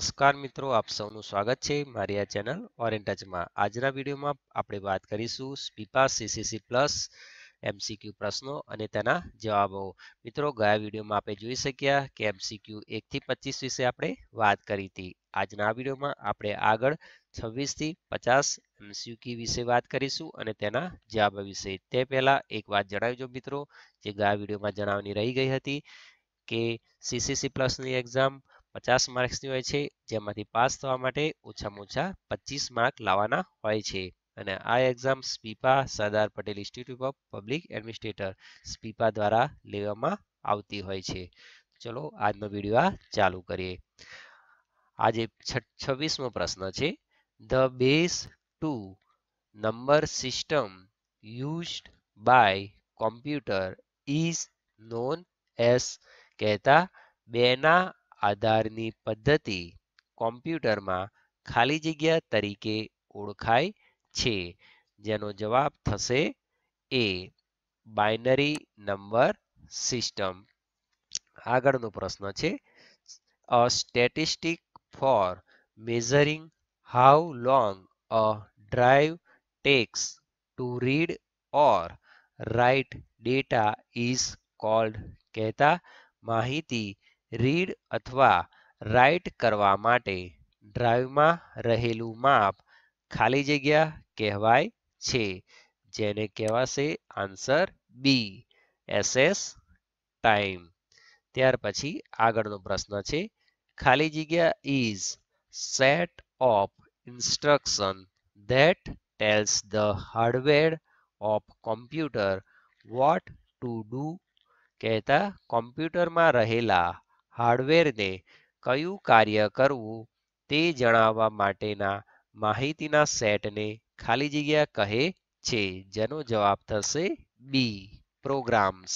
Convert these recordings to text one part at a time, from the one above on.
નમસ્કાર મિત્રો આપ સૌનું સ્વાગત છે મારી આ ચેનલ ઓરેન્ટચમાં આજના વિડીયોમાં આપણે વાત કરીશું સ્પીપા સીસીસી પ્લસ એમસીક્યુ પ્રશ્નો અને તેના જવાબો મિત્રો ગયા વિડીયોમાં આપણે જોઈ શક્યા કે એમસીક્યુ એકથી પચીસ વિશે આપણે વાત કરી હતી આજના આ વિડીયોમાં આપણે આગળ છવ્વીસથી પચાસ એમસીક્યુ વિશે વાત કરીશું અને તેના જવાબો વિશે તે પહેલાં એક વાત જણાવજો મિત્રો જે ગયા વિડીયોમાં જણાવવાની રહી ગઈ હતી કે સીસીસી પ્લસની એક્ઝામ પચાસ માર્ક્સની હોય છે જેમાંથી પાસ થવા માટે ઓછામાં ઓછા પચીસ માર્ક લાવવાના હોય છે અને આ exam SPIPA Sardar Patel institute of public administrator SPIPA દ્વારા લેવામાં આવતી હોય છે ચલો આજનો વિડીયો આ ચાલુ કરીએ આજે છવ્વીસમો પ્રશ્ન છે the base two number system used by computer is known as કહેતા બેના આધારની પદ્ધતિ કોમ્પ્યુટરમાં ખાલી જગ્યા તરીકે ઓળખાય છે જેનો જવાબ થશે એ બાઇનરી નંબર સિસ્ટમ આગળનો પ્રશ્ન છે a statistic for measuring how long a drive takes to read or write data is called કહેતા માહિતી રીડ અથવા રાઇટ કરવા માટે ડ્રાઈવમાં રહેલું માપ ખાલી જગ્યા કહેવાય છે જેને કહેવાશે આન્સર બી એસએસ ટાઈમ ત્યાર પછી આગળનો પ્રશ્ન છે ખાલી જગ્યા is set of instruction that tells the hardware of computer what to do કહેતા કોમ્પ્યુટરમાં રહેલા હાર્ડવેરને કયું કાર્ય કરવું તે જણાવવા માટેના માહિતીના સેટને ખાલી જગ્યા કહે છે જેનો જવાબ થશે બી પ્રોગ્રામ્સ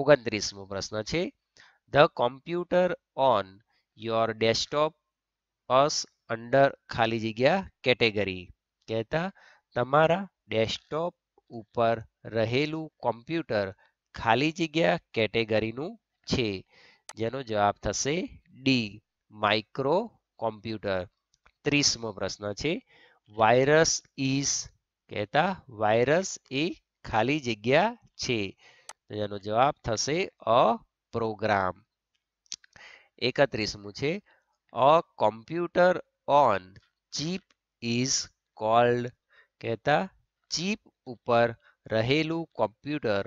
ઓગણત્રીસમો પ્રશ્ન છે the computer on your desktop as under ખાલી જગ્યા કેટેગરી કહેતા તમારા ડેસ્કટોપ ઉપર રહેલું કોમ્પ્યુટર ખાલી જગ્યા કેટેગરીનું છે જેનો જવાબ થશે ડી માઇક્રો કમ્પ્યુટર 30મો પ્રશ્ન છે વાયરસ ઇઝ કહેતા વાયરસ એ ખાલી જગ્યા છે તેનો જવાબ થશે અ પ્રોગ્રામ 31મો છે a computer on chip is called કહેતા ચીપ ઉપર રહેલું કમ્પ્યુટર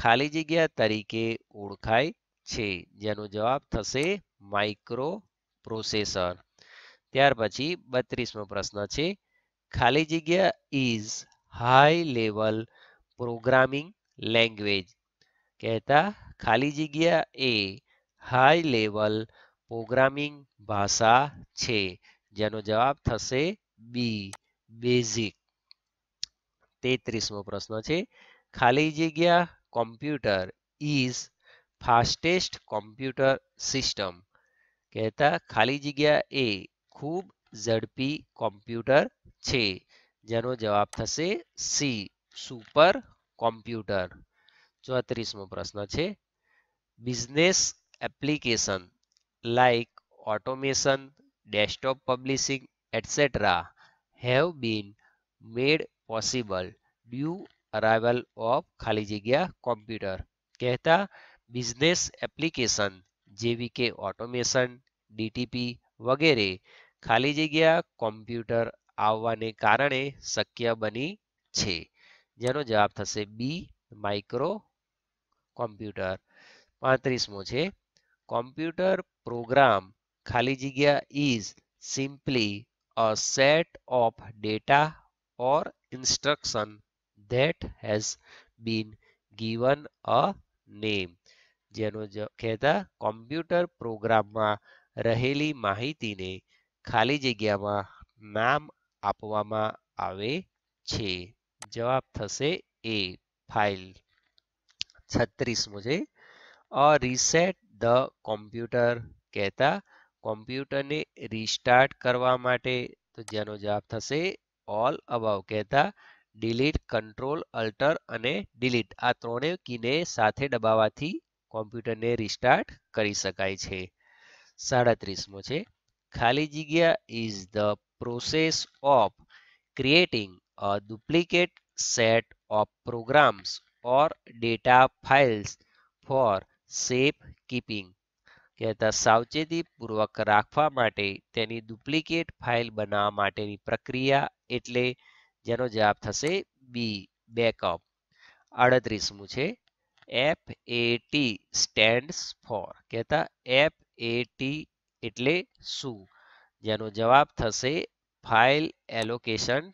ખાલી જગ્યા તરીકે ઓળખાય છે જેનો જવાબ થશે માઇક્રો પ્રોસેસર ત્યાર પછી બત્રીસમો પ્રશ્ન છે ખાલી જગ્યા is high level programming language કહેતા ખાલી જગ્યા એ હાઈ લેવલ પ્રોગ્રામિંગ ભાષા છે જેનો જવાબ થશે બી બેઝિક તેત્રીસમો પ્રશ્ન છે ખાલી જગ્યા computer is fastest computer system કહેતા ખાલી જગ્યા એ ખૂબ ઝડપી કોમ્પ્યુટર છે જેનો જવાબ થશે સી સુપર કોમ્પ્યુટર ચોત્રીસમો પ્રશ્ન છે business application like automation desktop publishing etcetera have been made possible due arrival of ખાલી જગ્યા કોમ્પ્યુટર કહેતા બિઝનેસ એપ્લિકેશન જેવી કે ઓટોમેશન ડીટીપી વગેરે ખાલી જગ્યા કોમ્પ્યુટર આવવાને કારણે શક્ય બની છે જેનો જવાબ થશે બી માઇક્રો કોમ્પ્યુટર પાંત્રીસમો છે કોમ્પ્યુટર પ્રોગ્રામ ખાલી જગ્યા is simply a set of data or instruction that has been given a name જેનો કહેતા કોમ્પ્યુટર પ્રોગ્રામમાં રહેલી માહિતીને ખાલી જગ્યામાં નામ આપવામાં આવે છે જવાબ થશે એ ફાઇલ છત્રીસમો છે અ રીસેટ ધ કોમ્પ્યુટર કહેતા કોમ્પ્યુટરને રિસ્ટાર્ટ કરવા માટે તો જેનો જવાબ થશે ઓલ અબાવ કહેતા ડિલીટ કંટ્રોલ અલ્ટર અને ડિલીટ આ ત્રણેય કીને સાથે દબાવવાથી કોમ્પ્યુટરને રિસ્ટાર્ટ કરી શકાય છે સાડત્રીસમો છે ખાલી જગ્યા is the process of creating a duplicate set of programs or data files for safe keeping કહેતા સાવચેતીપૂર્વક રાખવા માટે તેની ડુપ્લિકેટ ફાઇલ બનાવવા માટેની પ્રક્રિયા એટલે જેનો જવાબ થશે બી બેકઅપ અડત્રીસમું છે F A T stands for કહેતા એફ એ એટલે શું જેનો જવાબ થશે ફાઇલ એલોકેશન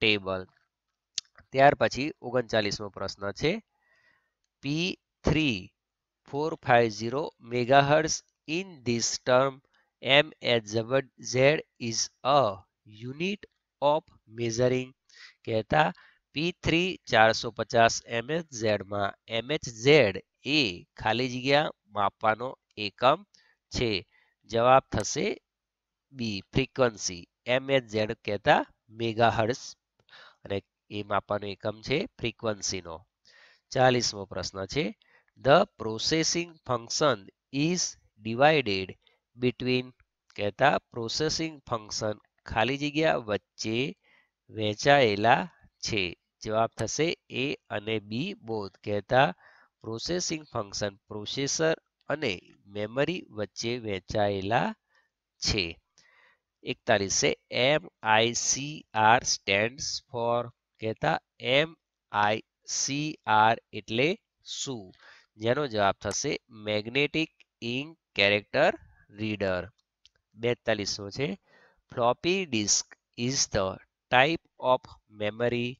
ટેબલ ત્યાર પછી ઓગણચાલીસમો પ્રશ્ન છે P three four five zero megahertz in this term M H Z is a unit of measuring કહેતા પી થ્રી ચારસો પચાસ એમએચ ઝેડમાં એમએચ ઝેડ એ ખાલી જગ્યા માપવાનો એકમ છે જવાબ થશે બી ફ્રીક્વન્સી એમએચ ઝેડ કહેતા મેગાહર્ટ્સ અને એ માપવાનો એકમ છે ફ્રીક્વન્સીનો ચાલીસમો પ્રશ્ન છે the processing function is divided between કહેતા પ્રોસેસિંગ ફંક્શન ખાલી જગ્યા વચ્ચે વહેંચાયેલા છે જવાબ થશે એ અને બી બોધ કહેતા પ્રોસેસિંગ ફંક્શન પ્રોસેસર અને મેમરી વચ્ચે વહેંચાયેલા છે એકતાલીસ છે M I C R stands for કહેતા એમ આઈ સી આર એટલે શું જેનો જવાબ થશે મેગ્નેટિક ઇંક કેરેક્ટર રીડર બેતાલીસો છે floppy disk is the type of memory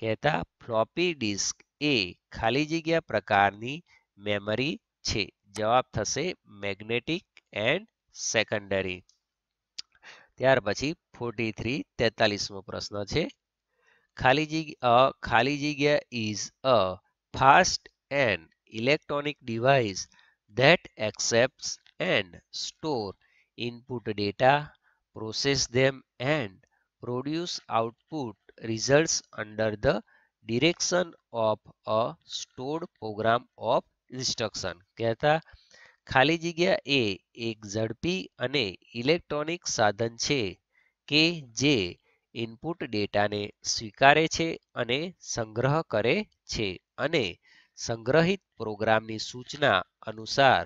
કહેતા ફ્લોપી ડિસ્ક એ ખાલી જગ્યા પ્રકારની મેમરી છે જવાબ થશે મેગ્નેટિક એન્ડ સેકન્ડરી ત્યાર પછી ફોર્ટી થ્રી તેતાલીસમો પ્રશ્ન છે ખાલી જગ્યા ખાલી જગ્યા is a fast and electronic device that accept and store input data process them and produce output results under the direction of a stored program of instruction કહેતા ખાલી જગ્યા એ એક ઝડપી અને ઇલેક્ટ્રોનિક સાધન છે કે જે ઇનપુટ ડેટાને સ્વીકારે છે અને સંગ્રહ કરે છે અને સંગ્રહિત પ્રોગ્રામની સૂચના અનુસાર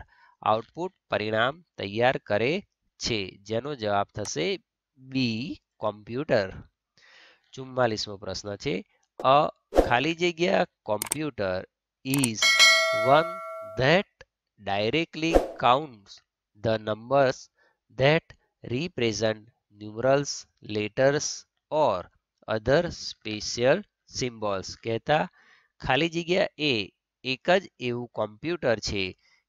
આઉટપુટ પરિણામ તૈયાર કરે છે જેનો જવાબ થશે બી કોમ્પ્યુટર ચુમ્માલીસમો પ્રશ્ન છે અ ખાલી જગ્યા computer is one that directly counts the numbers that represent numerals letters or other special symbols કહેતા ખાલી જગ્યા એ એક જ એવું કોમ્પ્યુટર છે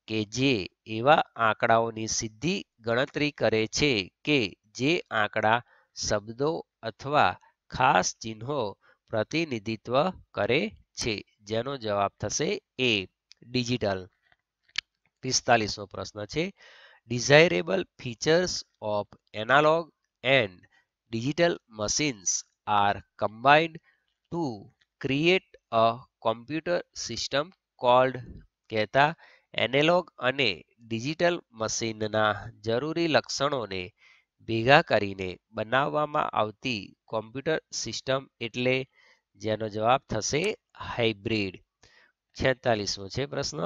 કે જે એવા આંકડાઓની સીધી ગણતરી કરે છે કે જે આંકડા શબ્દો અથવા ખાસ ચિહ્નો પ્રતિનિધિત્વ કરે છે જેનો જવાબ થશે એ ડિજિટલ પિસ્તાલીસમો પ્રશ્ન છે desirable features of analog and digital machines are combined to create a computer system called કહેતા એનેલોગ અને ડિજિટલ મશીનના જરૂરી લક્ષણોને ભેગા કરીને બનાવવામાં આવતી કોમ્પ્યુટર સિસ્ટમ એટલે જેનો જવાબ થશે હાઇબ્રિડ છેતાલીસમો છે પ્રશ્ન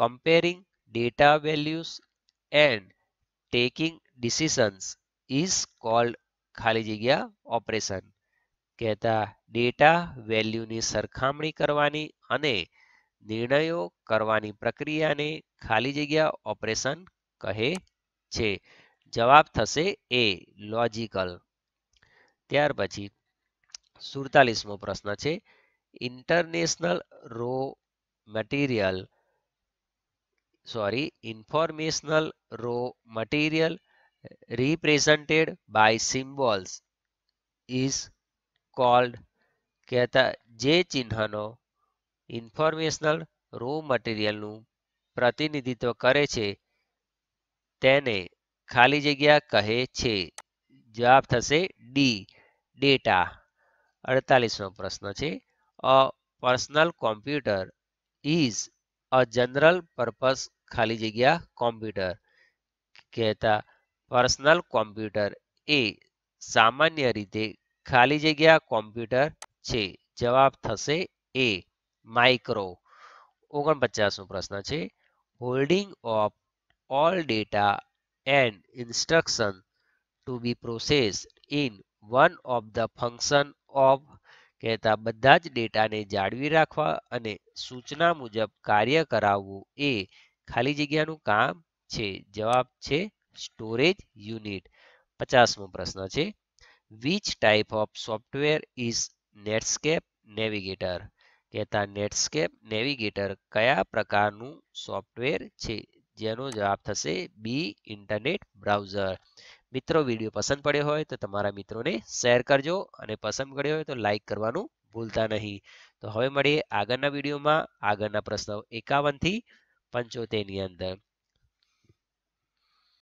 comparing data values and taking decisions is called ખાલી જગ્યા ઓપરેશન કહેતા ડેટા વેલ્યુની સરખામણી કરવાની અને નિર્ણયો કરવાની પ્રક્રિયાને ખાલી જગ્યા ઓપરેશન કહે છે જવાબ થશે એ લોજિકલ ત્યાર પછી સુડતાલીસમો પ્રશ્ન છે international raw material sorry informational raw material represented by symbols is called કહેતા જે ચિહ્નનો ઇન્ફોર્મેશનલ રો મટીરિયલનું પ્રતિનિધિત્વ કરે છે તેને ખાલી જગ્યા કહે છે જવાબ થશે ડી ડેટા અડતાલીસમો પ્રશ્ન છે a personal computer is a general purpose ખાલી જગ્યા કોમ્પ્યુટર કહેતા પર્સનલ કોમ્પ્યુટર એ સામાન્ય રીતે ખાલી જગ્યા કોમ્પ્યુટર છે જવાબ થશે એ માઇક્રો ઓગણપચાસમો પ્રશ્ન છે holding of all data and instruction to be processed in one of the function of કહેતા બધા જ ડેટાને જાળવી રાખવા અને સૂચના મુજબ કાર્ય કરાવવું એ ખાલી જગ્યાનું કામ છે જવાબ છે સ્ટોરેજ યુનિટ પચાસમો પ્રશ્ન છે which type of software is Netscape Navigator કહેતા નેટસ્કેપ નેવિગેટર કયા પ્રકારનું સોફ્ટવેર છે જેનો જવાબ થશે બી ઇન્ટરનેટ બ્રાઉઝર મિત્રો વિડીયો પસંદ પડ્યો હોય તો તમારા મિત્રોને શેર કરજો અને પસંદ કર્યો હોય તો લાઈક કરવાનું ભૂલતા નહીં તો હવે મળીએ આગળના વિડીયોમાં આગળના પ્રશ્નો એકાવનથી પંચોતેરની અંદર